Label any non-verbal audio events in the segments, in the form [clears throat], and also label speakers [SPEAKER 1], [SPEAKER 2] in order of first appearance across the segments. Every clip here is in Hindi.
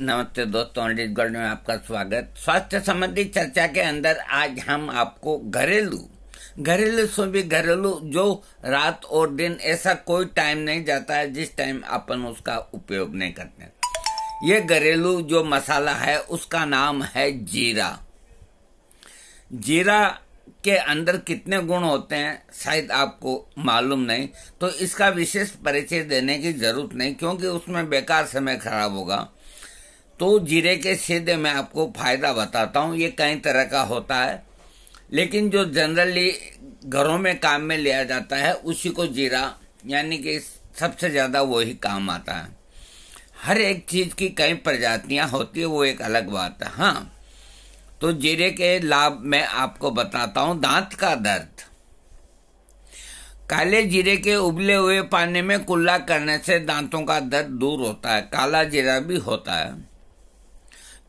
[SPEAKER 1] नमस्ते दोस्तों अलीगढ़ में आपका स्वागत स्वास्थ्य संबंधी चर्चा के अंदर आज हम आपको घरेलू घरेलू से भी घरेलू जो रात और दिन ऐसा कोई टाइम नहीं जाता है जिस टाइम अपन उसका उपयोग नहीं करते ये घरेलू जो मसाला है उसका नाम है जीरा जीरा के अंदर कितने गुण होते हैं शायद आपको मालूम नहीं तो इसका विशेष परिचय देने की जरूरत नहीं क्योंकि उसमें बेकार समय खराब होगा तो जीरे के सीधे में आपको फायदा बताता हूँ ये कई तरह का होता है लेकिन जो जनरली घरों में काम में लिया जाता है उसी को जीरा यानी कि सबसे ज़्यादा वही काम आता है हर एक चीज़ की कई प्रजातियां होती है वो एक अलग बात है हाँ तो जीरे के लाभ मैं आपको बताता हूं दांत का दर्द काले जीरे के उबले हुए पानी में कुल्ला करने से दांतों का दर्द दूर होता है काला जीरा भी होता है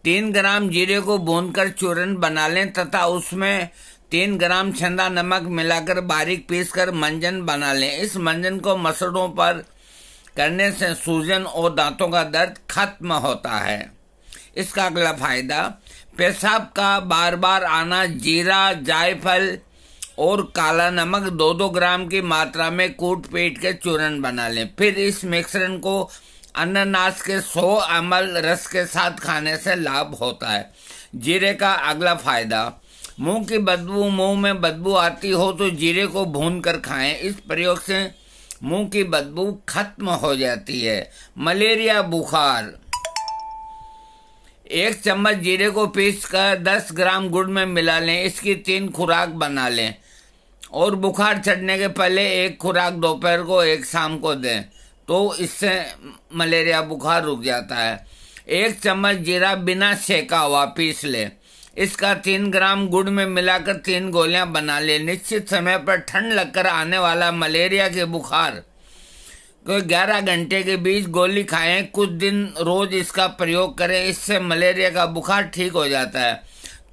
[SPEAKER 1] तीन ग्राम जीरे को भूनकर चूरन बना लें तथा उसमें तीन ग्राम छंदा नमक मिलाकर बारीक पीसकर मंजन बना लें इस मंजन को मसलों पर करने से सूजन और दांतों का दर्द खत्म होता है इसका अगला फायदा पेशाब का बार बार आना जीरा जायफल और काला नमक दो दो ग्राम की मात्रा में कूट पेट के चूरण बना लें फिर इस मिश्रण को अनानास के सो अमल रस के साथ खाने से लाभ होता है जीरे का अगला फायदा मुंह की बदबू मुंह में बदबू आती हो तो जीरे को भून कर खाएं इस प्रयोग से मुंह की बदबू खत्म हो जाती है मलेरिया बुखार एक चम्मच जीरे को पीस कर दस ग्राम गुड़ में मिला लें इसकी तीन खुराक बना लें और बुखार चढ़ने के पहले एक खुराक दोपहर को एक शाम को दें तो इससे मलेरिया बुखार रुक जाता है एक चम्मच जीरा बिना सेका हुआ पीस ले इसका तीन ग्राम गुड़ में मिलाकर तीन गोलियां बना ले निश्चित समय पर ठंड लगकर आने वाला मलेरिया के बुखार को ग्यारह घंटे के बीच गोली खाएं कुछ दिन रोज इसका प्रयोग करें इससे मलेरिया का बुखार ठीक हो जाता है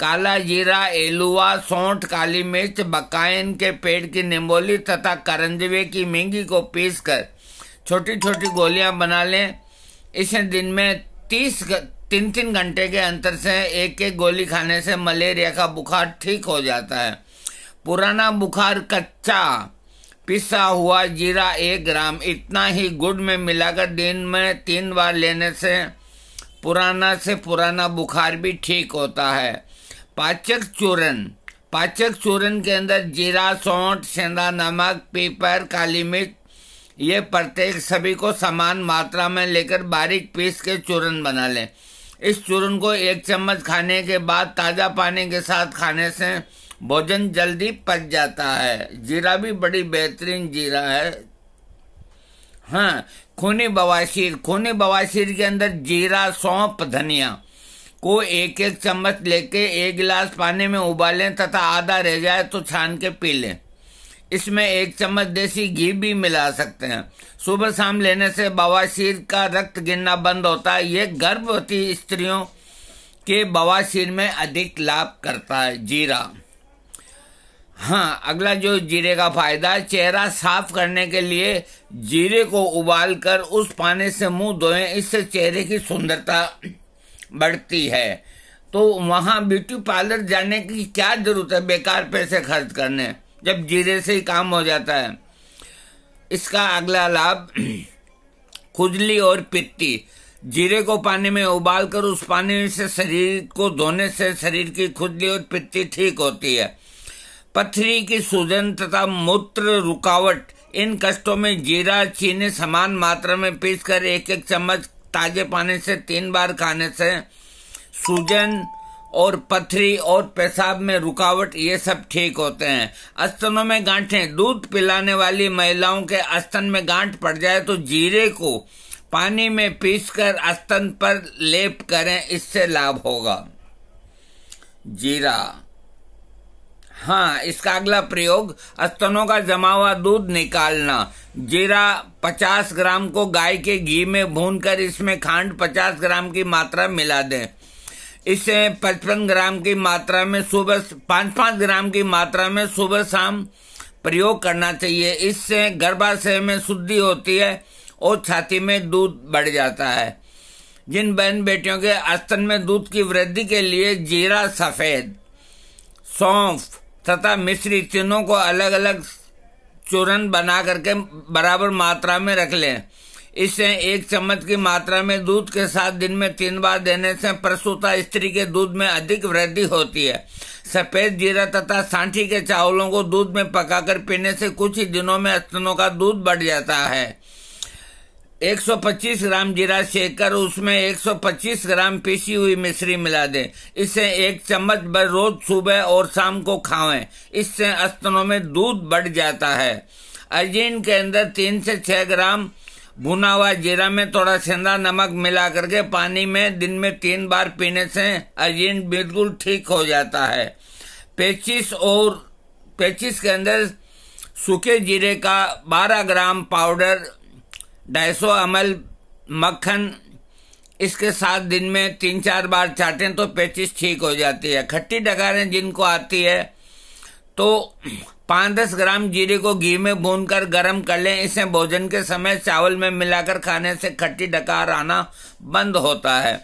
[SPEAKER 1] काला जीरा एलुआ सौंठ काली मिर्च बकायन के पेड़ की निम्बोली तथा करंजवे की मेंगी को पीसकर छोटी छोटी गोलियां बना लें इसे दिन में तीस तीन तीन घंटे के अंतर से एक एक गोली खाने से मलेरिया का बुखार ठीक हो जाता है पुराना बुखार कच्चा पिसा हुआ जीरा एक ग्राम इतना ही गुड़ में मिलाकर दिन में तीन बार लेने से पुराना से पुराना बुखार भी ठीक होता है पाचक चूर्ण पाचक चूर्ण के अंदर जीरा सौंठ सेंधा नमक पीपर काली मिर्च ये प्रत्येक सभी को समान मात्रा में लेकर बारीक पीस के चूरन बना लें इस चूरन को एक चम्मच खाने के बाद ताज़ा पानी के साथ खाने से भोजन जल्दी पच जाता है जीरा भी बड़ी बेहतरीन जीरा है हाँ खूनी बवासीर खूनी बवासीर के अंदर जीरा सौंप धनिया को एक एक चम्मच लेके एक गिलास पानी में उबालें तथा आधा रह जाए तो छान के पी लें इसमें एक चम्मच देसी घी भी मिला सकते हैं सुबह शाम लेने से बवासीर का रक्त गिरना बंद होता है ये गर्भवती स्त्रियों के बवासीर में अधिक लाभ करता है जीरा हाँ अगला जो जीरे का फायदा चेहरा साफ करने के लिए जीरे को उबाल कर उस पानी से मुंह धोएं इससे चेहरे की सुंदरता बढ़ती है तो वहाँ ब्यूटी पार्लर जाने की क्या जरूरत है बेकार पैसे खर्च करने जब जीरे से ही काम हो जाता है इसका अगला लाभ [clears throat] खुजली और पित्ती जीरे को पानी में उबाल कर उस पानी से शरीर को धोने से शरीर की खुजली और पित्ती ठीक होती है पथरी की सूजन तथा मूत्र रुकावट इन कष्टों में जीरा चीनी समान मात्रा में पीसकर एक एक चम्मच ताजे पानी से तीन बार खाने से सूजन और पथरी और पेशाब में रुकावट ये सब ठीक होते हैं अस्तनों में गांठें दूध पिलाने वाली महिलाओं के अस्तन में गांठ पड़ जाए तो जीरे को पानी में पीसकर अस्तन पर लेप करें इससे लाभ होगा जीरा हाँ इसका अगला प्रयोग अस्तनों का जमा हुआ दूध निकालना जीरा 50 ग्राम को गाय के घी में भूनकर इसमें खांड 50 ग्राम की मात्रा मिला दें इसे 55 ग्राम की मात्रा में सुबह पाँच पाँच ग्राम की मात्रा में सुबह शाम प्रयोग करना चाहिए इससे गर्भाशय में शुद्धि होती है और छाती में दूध बढ़ जाता है जिन बहन बेटियों के अस्तन में दूध की वृद्धि के लिए जीरा सफ़ेद सौंफ तथा मिश्री तीनों को अलग अलग चूरन बना करके बराबर मात्रा में रख लें इसे एक चम्मच की मात्रा में दूध के साथ दिन में तीन बार देने से प्रसूता स्त्री के दूध में अधिक वृद्धि होती है सफेद जीरा तथा सांठी के चावलों को दूध में पकाकर पीने से कुछ ही दिनों में स्तनों का दूध बढ़ जाता है 125 ग्राम जीरा सेक कर उसमें 125 ग्राम पीसी हुई मिश्री मिला दें इसे एक चम्मच रोज सुबह और शाम को खाएं इससे स्तनों में दूध बढ़ जाता है अजीन के अंदर तीन से छह ग्राम भुना हुआ जीरा में थोड़ा सेंधा नमक मिला करके पानी में दिन में तीन बार पीने से अजीर्ण बिल्कुल ठीक हो जाता है पेचिस और पेचिस के अंदर सूखे जीरे का 12 ग्राम पाउडर ढाई सौ मक्खन इसके साथ दिन में तीन चार बार चाटें तो पेचिस ठीक हो जाती है खट्टी डकारें जिनको आती है तो पाँच दस ग्राम जीरे को घी में भून कर गर्म कर लें इसे भोजन के समय चावल में मिलाकर खाने से खट्टी डकार आना बंद होता है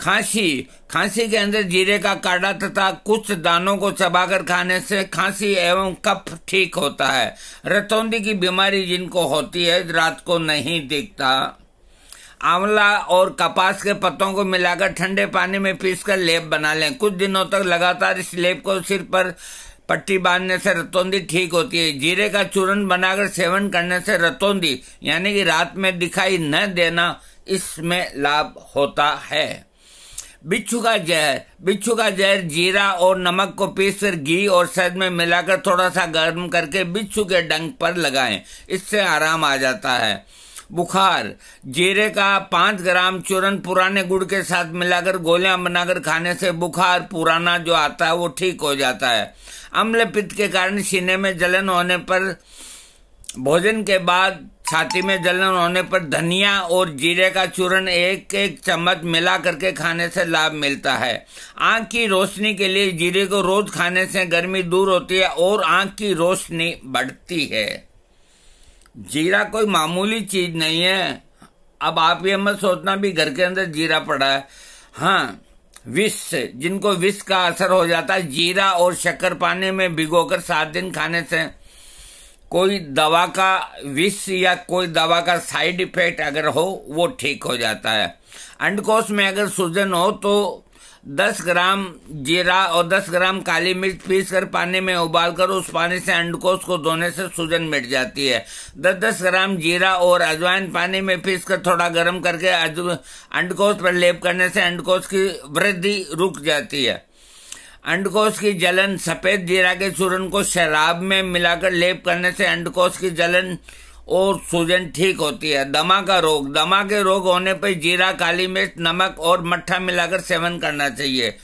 [SPEAKER 1] खांसी खांसी के अंदर जीरे का काढ़ा तथा कुछ दानों को चबाकर खाने से खांसी एवं कफ ठीक होता है रतौंदी की बीमारी जिनको होती है रात को नहीं दिखता आंवला और कपास के पत्तों को मिलाकर ठंडे पानी में पीसकर लेप बना लें कुछ दिनों तक लगातार इस लेप को सिर पर पट्टी बांधने से रतौंदी ठीक होती है जीरे का चूर्ण बनाकर सेवन करने से रतौंदी यानी कि रात में दिखाई न देना इसमें लाभ होता है बिच्छू का जहर बिच्छू का जहर जीरा और नमक को पीसकर घी और शहद में मिलाकर थोड़ा सा गर्म करके बिच्छू के डंक पर लगाएं इससे आराम आ जाता है बुखार जीरे का पांच ग्राम चूरन पुराने गुड़ के साथ मिलाकर गोलियां बनाकर खाने से बुखार पुराना जो आता है वो ठीक हो जाता है अम्ल पित्त के कारण सीने में जलन होने पर भोजन के बाद छाती में जलन होने पर धनिया और जीरे का चूर्ण एक एक चम्मच मिला करके खाने से लाभ मिलता है आंख की रोशनी के लिए जीरे को रोज खाने से गर्मी दूर होती है और आंख की रोशनी बढ़ती है जीरा कोई मामूली चीज नहीं है अब आप ये मत सोचना भी घर के अंदर जीरा पड़ा है हाँ विष जिनको विष का असर हो जाता है जीरा और शक्कर पाने में भिगोकर सात दिन खाने से कोई दवा का विष या कोई दवा का साइड इफेक्ट अगर हो वो ठीक हो जाता है अंडकोश में अगर सूजन हो तो दस ग्राम जीरा और दस ग्राम काली मिर्च पीस कर पानी में उबाल कर उस पानी से अंडकोश को धोने से सूजन मिट जाती है दस दस ग्राम जीरा और अजवाइन पानी में पीस कर थोड़ा गर्म करके अंडकोश पर लेप करने से अंडकोश की वृद्धि रुक जाती है अंडकोश की जलन सफेद जीरा के चूरण को शराब में मिलाकर लेप करने से अंडकोश की जलन और सूजन ठीक होती है दमा का रोग दमा के रोग होने पर जीरा काली मिर्च नमक और मट्ठा मिलाकर सेवन करना चाहिए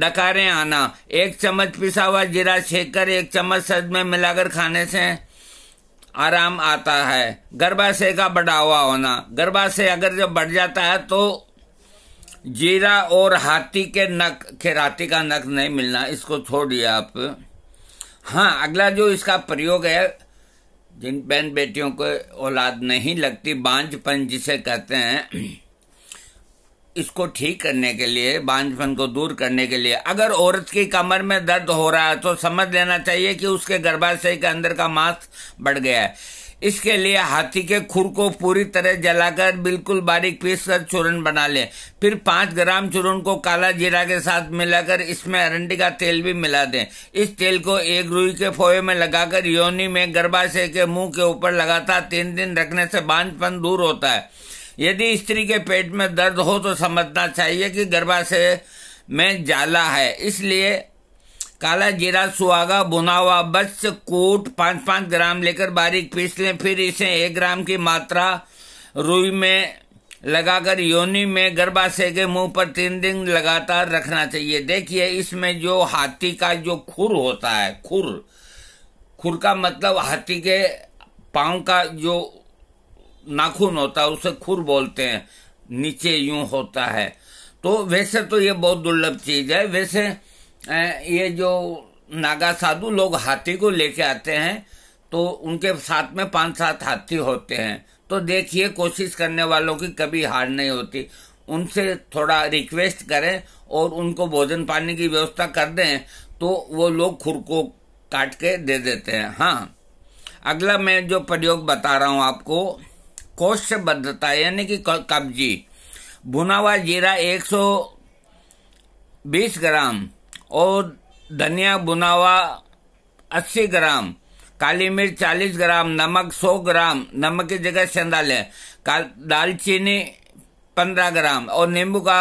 [SPEAKER 1] डकारें आना एक चम्मच पिसा हुआ जीरा छेक कर एक चम्मच सज में मिलाकर खाने से आराम आता है गर्भाशय का बढ़ा हुआ होना गर्भाशय अगर जब बढ़ जाता है तो जीरा और हाथी के नक खेराती का नक नहीं मिलना इसको छोड़िए आप हाँ अगला जो इसका प्रयोग है जिन बहन बेटियों को औलाद नहीं लगती बांझपन जिसे कहते हैं इसको ठीक करने के लिए बांझपन को दूर करने के लिए अगर औरत की कमर में दर्द हो रहा है तो समझ लेना चाहिए कि उसके गर्भाशय के अंदर का मांस बढ़ गया है इसके लिए हाथी के खुर को पूरी तरह जलाकर बिल्कुल बारीक पीस कर चूर्ण बना लें फिर पाँच ग्राम चूर्ण को काला जीरा के साथ मिलाकर इसमें अरंडी का तेल भी मिला दें इस तेल को एक रुई के फोए में लगाकर योनी में गर्भाशय के मुंह के ऊपर लगातार तीन दिन रखने से बांझपन दूर होता है यदि स्त्री के पेट में दर्द हो तो समझना चाहिए कि गर्भाशय में जाला है इसलिए काला जीरा सुहागा बुना हुआ बस कूट पाँच पाँच ग्राम लेकर बारीक पीस लें फिर इसे एक ग्राम की मात्रा रुई में लगाकर योनि में गर्भाशय के मुंह पर तीन दिन लगातार रखना चाहिए देखिए इसमें जो हाथी का जो खुर होता है खुर खुर का मतलब हाथी के पांव का जो नाखून होता है उसे खुर बोलते हैं नीचे यूं होता है तो वैसे तो ये बहुत दुर्लभ चीज है वैसे ये जो नागा साधु लोग हाथी को लेके आते हैं तो उनके साथ में पांच सात हाथी होते हैं तो देखिए कोशिश करने वालों की कभी हार नहीं होती उनसे थोड़ा रिक्वेस्ट करें और उनको भोजन पानी की व्यवस्था कर दें तो वो लोग खुर को काट के दे देते हैं हाँ अगला मैं जो प्रयोग बता रहा हूँ आपको कोष्य बद्धता यानी कि कब्जी भुना हुआ जीरा 120 ग्राम और धनिया बुना हुआ अस्सी ग्राम काली मिर्च चालीस ग्राम नमक सौ ग्राम नमक की जगह सेंधा लें दालचीनी पंद्रह ग्राम और नींबू का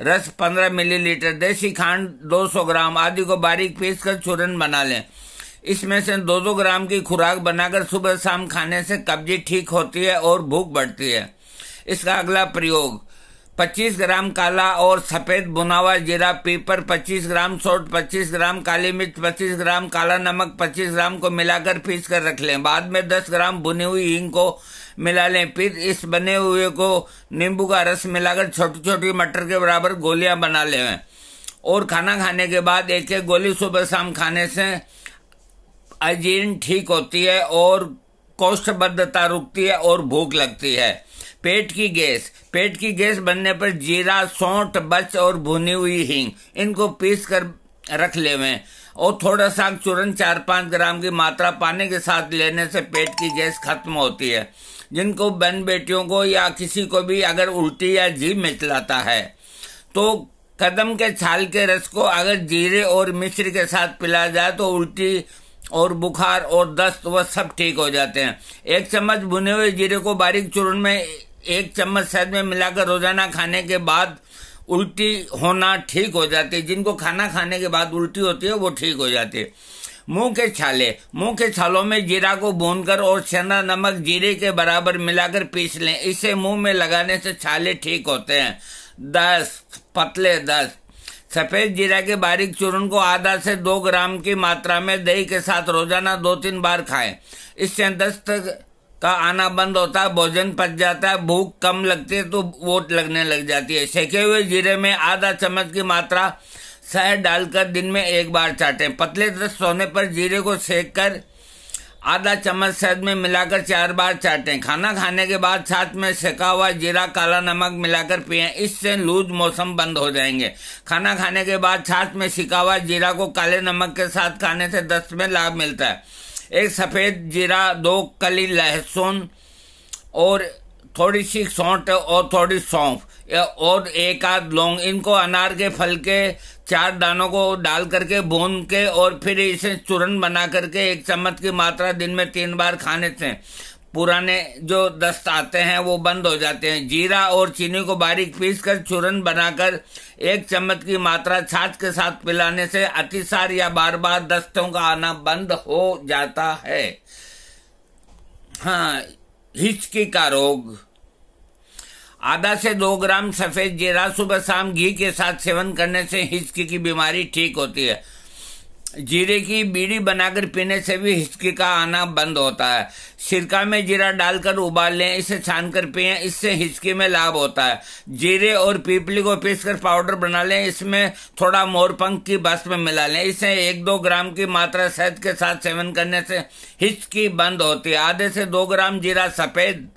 [SPEAKER 1] रस पंद्रह मिलीलीटर देसी खांड दो सौ ग्राम आदि को बारीक पीस कर चूरन बना लें इसमें से दो दो ग्राम की खुराक बनाकर सुबह शाम खाने से कब्जी ठीक होती है और भूख बढ़ती है इसका अगला प्रयोग 25 ग्राम काला और सफेद बुनावा हुआ जीरा पेपर 25 ग्राम सोट 25 ग्राम काली मिर्च 25 ग्राम काला नमक 25 ग्राम को मिलाकर पीस कर रख लें बाद में 10 ग्राम बुनी हुई हींग को मिला लें फिर इस बने हुए को नींबू का रस मिलाकर छोटी छोटी मटर के बराबर गोलियां बना लें और खाना खाने के बाद एक एक गोली सुबह शाम खाने से अजीर्ण ठीक होती है और कोष्ठबद्धता रुकती है और भूख लगती है पेट की गैस पेट की गैस बनने पर जीरा सौंठ बच और भुनी हुई हिंग इनको पीस कर रख हुए और थोड़ा सा चूरन चार पाँच ग्राम की मात्रा पानी के साथ लेने से पेट की गैस खत्म होती है जिनको बन बेटियों को या किसी को भी अगर उल्टी या जी मिचलाता है तो कदम के छाल के रस को अगर जीरे और मिश्र के साथ पिलाया जाए तो उल्टी और बुखार और दस्त वह सब ठीक हो जाते हैं एक चम्मच भुने हुए जीरे को बारीक चूर्ण में एक चम्मच शहद में मिलाकर रोजाना खाने के बाद उल्टी होना ठीक हो जाती है जिनको खाना खाने के बाद उल्टी होती है वो ठीक हो जाती है मुंह के छाले मुंह के छालों में जीरा को भूनकर और चना नमक जीरे के बराबर मिलाकर पीस लें इसे मुंह में लगाने से छाले ठीक होते हैं दस पतले दस सफेद जीरा के बारीक चूर्ण को आधा से दो ग्राम की मात्रा में दही के साथ रोजाना दो तीन बार खाएं इससे दस्त तो आना बंद होता है भोजन पच जाता है भूख कम लगती है तो वोट लगने लग जाती है सेके हुए जीरे में आधा चम्मच की मात्रा शहद डालकर दिन में एक बार चाटें पतले दस सोने पर जीरे को सेक कर आधा चम्मच शहद में मिलाकर चार बार चाटें खाना खाने के बाद साथ में सेका हुआ जीरा काला नमक मिलाकर पिए इससे लूज मौसम बंद हो जाएंगे खाना खाने के बाद छाछ में सिका हुआ जीरा को काले नमक के साथ खाने से दस्त में लाभ मिलता है एक सफ़ेद जीरा दो कली लहसुन और थोड़ी सी सौंठ और थोड़ी सौंफ और एक आध लौंग इनको अनार के फल के चार दानों को डाल करके भून के और फिर इसे चूरन बना करके एक चम्मच की मात्रा दिन में तीन बार खाने से पुराने जो दस्त आते हैं वो बंद हो जाते हैं जीरा और चीनी को बारीक पीसकर चूरन बनाकर एक चम्मच की मात्रा छाछ के साथ पिलाने से अतिसार या बार बार दस्तों का आना बंद हो जाता है हाँ हिचकी का रोग आधा से दो ग्राम सफेद जीरा सुबह शाम घी के साथ सेवन करने से हिचकी की बीमारी ठीक होती है जीरे की बीड़ी बनाकर पीने से भी हिचकी का आना बंद होता है सिरका में जीरा डालकर उबाल लें इसे छान कर पिए इससे हिचकी में लाभ होता है जीरे और पीपली को पीसकर पाउडर बना लें इसमें थोड़ा मोरपंख की में मिला लें इसे एक दो ग्राम की मात्रा शहद के साथ सेवन करने से हिचकी बंद होती है आधे से दो ग्राम जीरा सफेद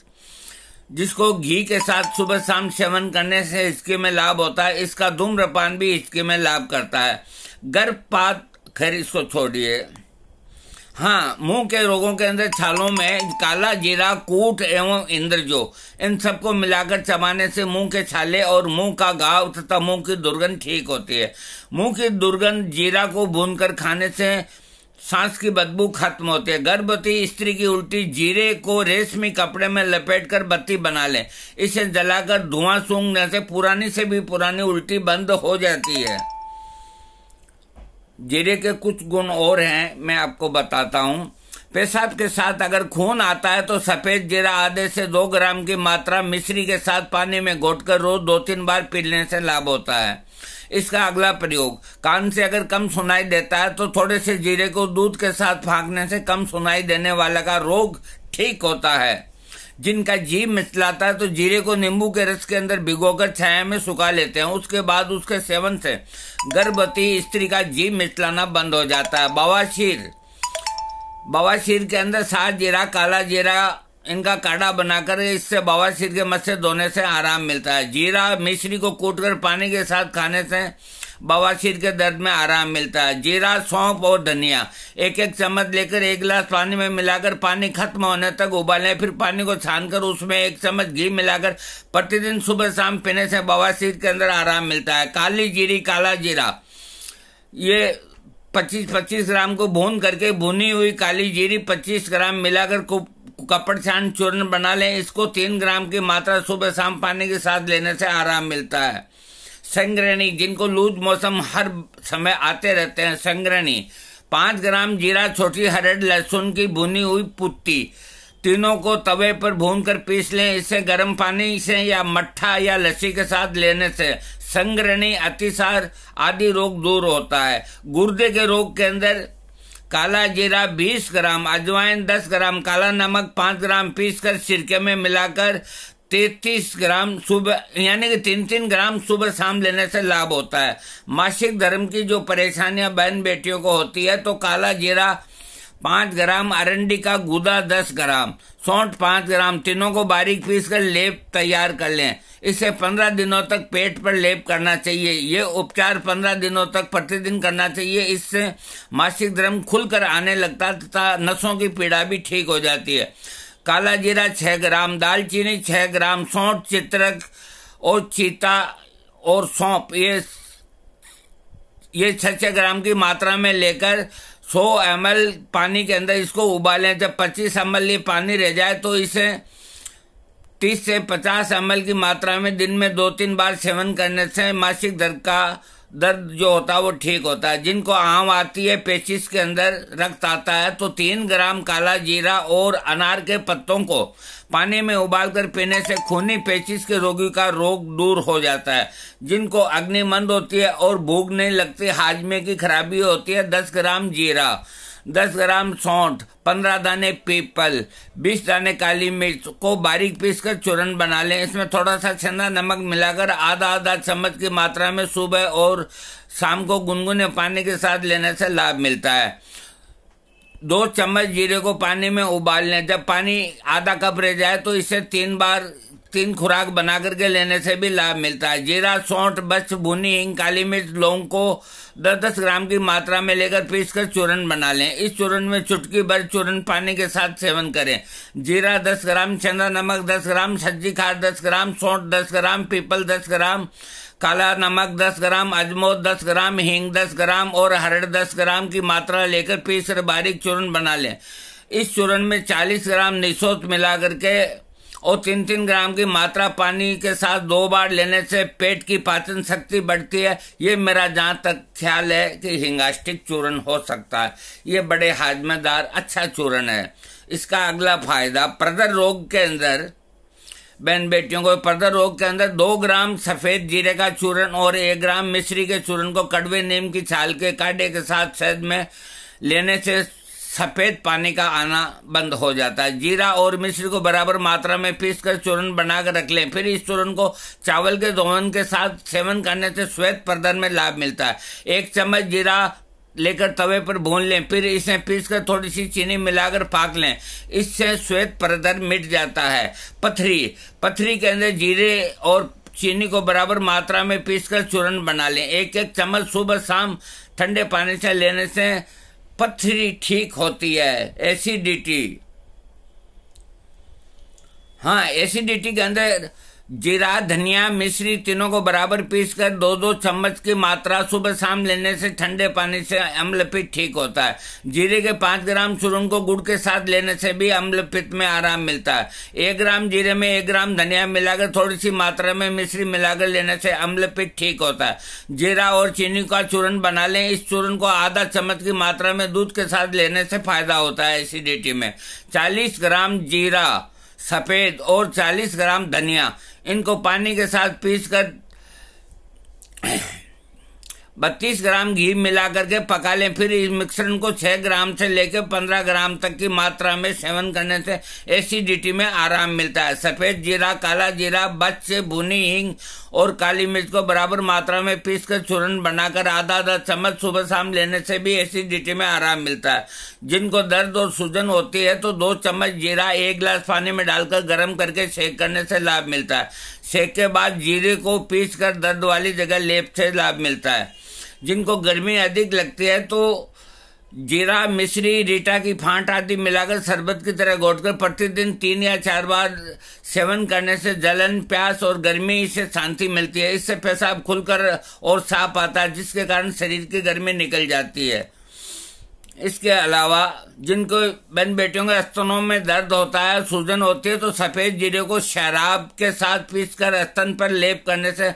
[SPEAKER 1] जिसको घी के साथ सुबह शाम सेवन करने से हिचकी में लाभ होता है इसका धूम्रपान भी हिचकी में लाभ करता है गर्भपात खैर इसको छोड़िए हाँ मुंह के रोगों के अंदर छालों में काला जीरा कूट एवं इंद्रजो इन सबको मिलाकर चबाने से मुंह के छाले और मुंह का घाव तथा मुंह की दुर्गंध ठीक होती है मुंह की दुर्गंध जीरा को भूनकर खाने से सांस की बदबू खत्म होती है गर्भवती स्त्री की उल्टी जीरे को रेशमी कपड़े में लपेटकर बत्ती बना लें इसे जलाकर धुआं सूंघने से पुरानी से भी पुरानी उल्टी बंद हो जाती है जीरे के कुछ गुण और हैं मैं आपको बताता हूं पेशाब के साथ अगर खून आता है तो सफेद जीरा आधे से दो ग्राम की मात्रा मिश्री के साथ पानी में घोटकर रोज दो तीन बार पीने से लाभ होता है इसका अगला प्रयोग कान से अगर कम सुनाई देता है तो थोड़े से जीरे को दूध के साथ फांकने से कम सुनाई देने वाला का रोग ठीक होता है जिनका जी मिचलाता है तो जीरे को नींबू के रस के अंदर भिगोकर छाया में सुखा लेते हैं उसके बाद उसके सेवन से गर्भवती स्त्री का जी मिचलाना बंद हो जाता है बवाशीर बवाशीर के अंदर सात जीरा काला जीरा इनका काढ़ा बनाकर इससे बवासीर के मत्स्य धोने से आराम मिलता है जीरा मिश्री को कूटकर पानी के साथ खाने से बवासीर के दर्द में आराम मिलता है जीरा सौंप और धनिया एक एक चम्मच लेकर एक गिलास पानी में मिलाकर पानी खत्म होने तक उबालें फिर पानी को कर उसमें एक चम्मच घी मिलाकर प्रतिदिन सुबह शाम पीने से बवासीर के अंदर आराम मिलता है काली जीरी काला जीरा ये पच्चीस पच्चीस ग्राम को भून करके भुनी हुई काली जीरी पच्चीस ग्राम मिलाकर कपड़ छान चूर्ण बना लें इसको तीन ग्राम की मात्रा सुबह शाम पानी के साथ लेने से आराम मिलता है संग्रहणी जिनको लूज मौसम हर समय आते रहते हैं संग्रहणी पाँच ग्राम जीरा छोटी हरड लहसुन की भुनी हुई पुट्टी तीनों को तवे पर भून कर पीस लें इसे गर्म पानी से या मट्ठा या लस्सी के साथ लेने से संग्रहणी अतिसार आदि रोग दूर होता है गुर्दे के रोग के अंदर काला जीरा 20 ग्राम अजवाइन 10 ग्राम काला नमक 5 ग्राम पीसकर सिरके में मिलाकर तैतीस ग्राम सुबह यानी कि तीन तीन ग्राम सुबह शाम लेने से लाभ होता है मासिक धर्म की जो परेशानियां बहन बेटियों को होती है तो काला जीरा पाँच ग्राम अरंडी का गुदा दस ग्राम सौंठ पाँच ग्राम तीनों को बारीक पीस कर लेप तैयार कर लें इसे पंद्रह दिनों तक पेट पर लेप करना चाहिए ये उपचार पंद्रह दिनों तक प्रतिदिन करना चाहिए इससे मासिक धर्म खुलकर आने लगता तथा नसों की पीड़ा भी ठीक हो जाती है काला जीरा छः ग्राम दालचीनी छः ग्राम सौंठ चित्रक और चीता और सौंप ये ये छः छः ग्राम की मात्रा में लेकर 100 एम पानी के अंदर इसको उबालें जब 25 एम ये पानी रह जाए तो इसे 30 से 50 एम की मात्रा में दिन में दो तीन बार सेवन करने से मासिक दर का दर्द जो होता है वो ठीक होता है जिनको आम आती है पेचिस के अंदर रक्त आता है तो तीन ग्राम काला जीरा और अनार के पत्तों को पानी में उबालकर पीने से खूनी पेचिस के रोगी का रोग दूर हो जाता है जिनको अग्निमंद होती है और भूख नहीं लगती हाजमे की खराबी होती है दस ग्राम जीरा दस ग्राम सौंठ पंद्रह दाने पीपल बीस दाने काली मिर्च को बारीक पीसकर चूरन बना लें इसमें थोड़ा सा छंदा नमक मिलाकर आधा आधा चम्मच की मात्रा में सुबह और शाम को गुनगुने पानी के साथ लेने से लाभ मिलता है दो चम्मच जीरे को पानी में उबाल लें जब पानी आधा कप रह जाए तो इसे तीन बार तीन खुराक बना करके लेने से भी लाभ मिलता है जीरा सौंठ बच भुनी हिंग काली मिर्च लौंग को दस दस ग्राम की मात्रा में लेकर पीस कर चूरण बना लें इस चूरण में चुटकी भर चूरण पानी के साथ सेवन करें जीरा दस ग्राम चंदा नमक दस ग्राम सज्जी खाद दस ग्राम सौंठ दस ग्राम पीपल दस ग्राम काला नमक दस ग्राम अजमोद दस ग्राम हींग दस ग्राम और हरड़ दस ग्राम की मात्रा लेकर पीसकर बारीक चूर्ण बना लें इस चूर्ण में चालीस ग्राम निशोत मिला करके और तीन तीन ग्राम की मात्रा पानी के साथ दो बार लेने से पेट की पाचन शक्ति बढ़ती है ये मेरा जहाँ तक ख्याल है कि हिंगास्टिक चूर्ण हो सकता है ये बड़े हाजमेदार अच्छा चूर्ण है इसका अगला फायदा प्रदर रोग के अंदर बहन बेटियों को पर्दर रोग के अंदर दो ग्राम सफेद जीरे का चूरन और एक ग्राम मिश्री के चूरन को कड़वे नीम की छाल के काटे के साथ शहद में लेने से सफ़ेद पानी का आना बंद हो जाता है जीरा और मिश्र को बराबर मात्रा में पीस कर चूर्ण बनाकर रख लें फिर इस चूर्ण को चावल के दोहन के साथ सेवन करने से श्वेत प्रदन में लाभ मिलता है एक चम्मच जीरा लेकर तवे पर भून लें फिर इसे पीस कर थोड़ी सी चीनी मिलाकर पाक लें इससे श्वेत प्रदन मिट जाता है पथरी पथरी के अंदर जीरे और चीनी को बराबर मात्रा में पीसकर चूर्ण बना लें एक एक चम्मच सुबह शाम ठंडे पानी से लेने से पथरी ठीक होती है एसिडिटी हाँ एसिडिटी के अंदर जीरा धनिया मिश्री तीनों को बराबर पीसकर दो दो चम्मच की मात्रा सुबह शाम लेने से ठंडे पानी से अम्लपित ठीक होता है जीरे के पाँच ग्राम चूर्ण को गुड़ के साथ लेने से भी अम्लपित में आराम मिलता है एक ग्राम जीरे में एक ग्राम धनिया मिलाकर थोड़ी सी मात्रा में मिश्री मिलाकर लेने से अम्लपित ठीक होता है जीरा और चीनी का चूर्ण बना लें इस चूर्ण को आधा चम्मच की मात्रा में दूध के साथ लेने से फायदा होता है एसिडिटी में चालीस ग्राम जीरा सफेद और 40 ग्राम धनिया इनको पानी के साथ पीस कर बत्तीस ग्राम घी मिला करके पका लें फिर इस मिश्रण को छह ग्राम से लेकर पंद्रह ग्राम तक की मात्रा में सेवन करने से एसिडिटी में आराम मिलता है सफ़ेद जीरा काला जीरा बच भुनी हिंग और काली मिर्च को बराबर मात्रा में पीस कर चूरण बनाकर आधा आधा चम्मच सुबह शाम लेने से भी एसिडिटी में आराम मिलता है जिनको दर्द और सूजन होती है तो दो चम्मच जीरा एक गिलास पानी में डालकर गर्म करके सेक करने से लाभ मिलता है सेक के बाद जीरे को पीस कर दर्द वाली जगह लेप से लाभ मिलता है जिनको गर्मी अधिक लगती है तो जीरा मिश्री रीटा की फांट आदि मिलाकर शरबत की तरह घोटकर प्रतिदिन तीन या चार बार सेवन करने से जलन प्यास और गर्मी से शांति मिलती है इससे पेशाब खुलकर और साफ आता है जिसके कारण शरीर की गर्मी निकल जाती है इसके अलावा जिनको बहन बेटियों के स्तनों में दर्द होता है सूजन होती है तो सफ़ेद जीरे को शराब के साथ पीसकर स्तन पर लेप करने से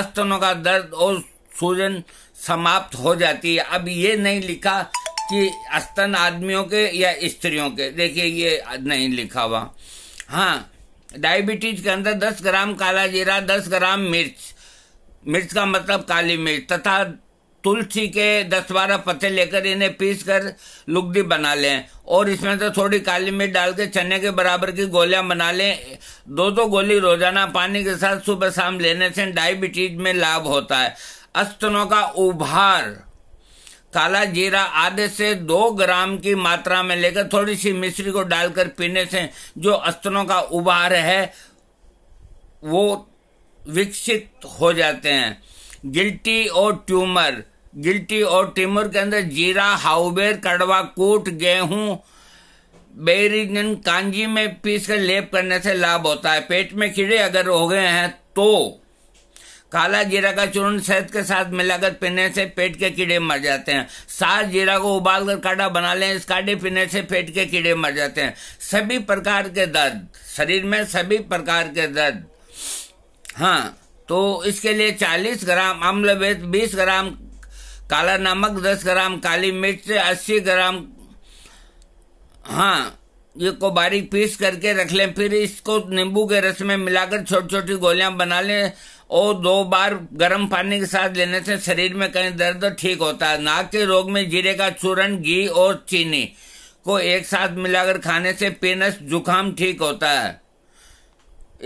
[SPEAKER 1] स्तनों का दर्द और सूजन समाप्त हो जाती है अब ये नहीं लिखा कि अस्तन आदमियों के या स्त्रियों के देखिए ये नहीं लिखा हुआ हाँ डायबिटीज के अंदर 10 ग्राम काला जीरा 10 ग्राम मिर्च मिर्च का मतलब काली मिर्च तथा तुलसी के दस बारह पत्ते लेकर इन्हें पीस कर लुगदी बना लें और इसमें से थोड़ी काली मिर्च डाल के चने के बराबर की गोलियां बना लें दो दो गोली रोजाना पानी के साथ सुबह शाम लेने से डायबिटीज में लाभ होता है अस्तनों का उभार काला जीरा आधे से दो ग्राम की मात्रा में लेकर थोड़ी सी मिश्री को डालकर पीने से जो अस्तनों का उभार है वो विकसित हो जाते हैं गिल्टी और ट्यूमर गिल्टी और ट्यूमर के अंदर जीरा हाउबेर कड़वा कूट गेहूं बेरीजन कांजी में पीस कर लेप करने से लाभ होता है पेट में कीड़े अगर हो गए हैं तो काला जीरा का चूर्ण शहद के साथ मिलाकर पीने से पेट के कीड़े मर जाते हैं सात जीरा को उबाल कर काढ़ा बना लें इस काढ़े पीने से पेट के कीड़े मर जाते हैं सभी प्रकार के दर्द शरीर में सभी प्रकार के दर्द हाँ तो इसके लिए 40 ग्राम अम्लवेद 20 ग्राम काला नमक 10 ग्राम काली मिर्च 80 ग्राम हाँ ये को बारीक पीस करके रख लें फिर इसको नींबू के रस में मिलाकर छोटी छोटी गोलियां बना लें और दो बार गर्म पानी के साथ लेने से शरीर में कहीं दर्द ठीक होता है नाक के रोग में जीरे का चूरण घी और चीनी को एक साथ मिलाकर खाने से पेनस जुकाम ठीक होता है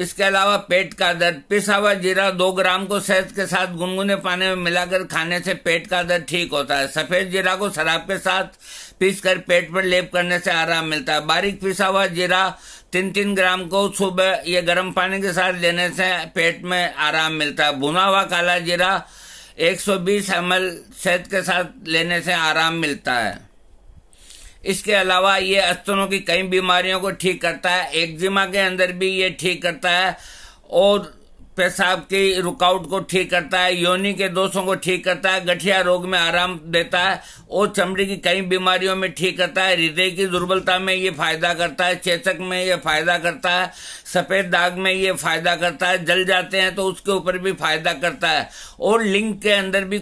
[SPEAKER 1] इसके अलावा पेट का दर्द पिसा हुआ जीरा दो ग्राम को शहद के साथ गुनगुने पानी में मिलाकर खाने से पेट का दर्द ठीक होता है सफेद जीरा को शराब के साथ पीसकर पेट पर लेप करने से आराम मिलता है बारीक पिसा हुआ जीरा तीन तीन ग्राम को सुबह ये गर्म पानी के साथ लेने से पेट में आराम मिलता है भुना हुआ काला जीरा 120 एमएल शहद के साथ लेने से आराम मिलता है इसके अलावा ये अस्तनों की कई बीमारियों को ठीक करता है एक्जिमा के अंदर भी ये ठीक करता है और पेशाब की रुकावट को ठीक करता है योनि के दोषों को ठीक करता है गठिया रोग में आराम देता है और चमड़ी की कई बीमारियों में ठीक करता है हृदय की दुर्बलता में ये फायदा करता है चेचक में ये फायदा करता है सफ़ेद दाग में ये फायदा करता है जल जाते हैं तो उसके ऊपर भी फायदा करता है और लिंग के अंदर भी